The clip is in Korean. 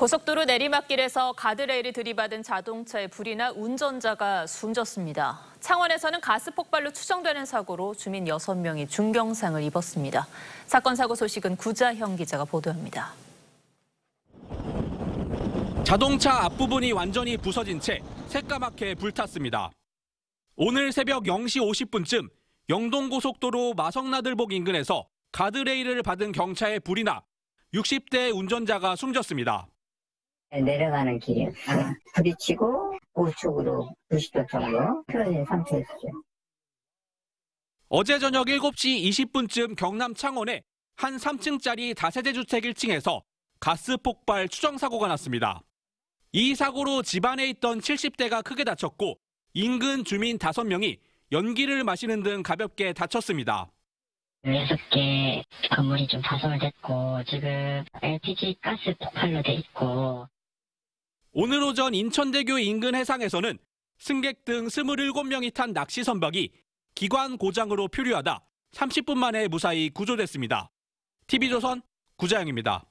고속도로 내리막길에서 가드레일이 들이받은 자동차의 불이나 운전자가 숨졌습니다. 창원에서는 가스 폭발로 추정되는 사고로 주민 6명이 중경상을 입었습니다. 사건 사고 소식은 구자형 기자가 보도합니다. 자동차 앞부분이 완전히 부서진 채 새까맣게 불탔습니다. 오늘 새벽 0시 50분쯤 영동고속도로 마성나들복 인근에서 가드레일을 받은 경차의 불이나 60대 운전자가 숨졌습니다. 네, 내려가는 길이에요. 네, 부딪히고 우측으로 90도 정도 틀어진 상태였죠. 어제 저녁 7시 20분쯤 경남 창원에한 3층짜리 다세대 주택 1층에서 가스 폭발 추정 사고가 났습니다. 이 사고로 집안에 있던 70대가 크게 다쳤고 인근 주민 5명이 연기를 마시는 등 가볍게 다쳤습니다. 6개 건물이 좀 파손을 됐고 지금 LPG 가스 폭발로 돼 있고 오늘 오전 인천대교 인근 해상에서는 승객 등 27명이 탄 낚시 선박이 기관 고장으로 표류하다 30분 만에 무사히 구조됐습니다. TV조선 구자영입니다.